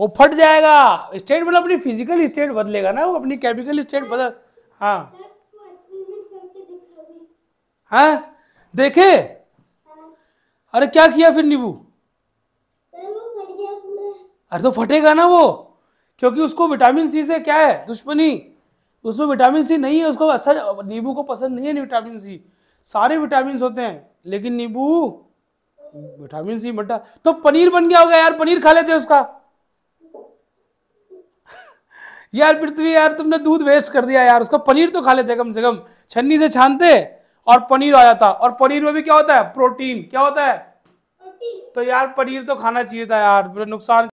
वो फट जाएगा स्टेट मतलब अपनी फिजिकल स्टेट बदलेगा ना वो अपनी केमिकल स्टेट बदल हाँ हैं हाँ? देखे अरे क्या किया फिर नींबू अरे तो फटेगा ना वो क्योंकि उसको विटामिन सी से क्या है दुश्मनी उसमें विटामिन सी नहीं है उसको अच्छा नींबू को पसंद नहीं है विटामिन सी सारे विटामिन होते हैं लेकिन नींबू विटामिन सी मटा तो पनीर बन गया होगा यार पनीर खा लेते हैं उसका यार पृथ्वी यार तुमने दूध वेस्ट कर दिया यार उसका पनीर तो खा लेते कम से कम छन्नी से छानते और पनीर आ जाता और पनीर में भी क्या होता है प्रोटीन क्या होता है तो यार पनीर तो खाना चाहिए था यार नुकसान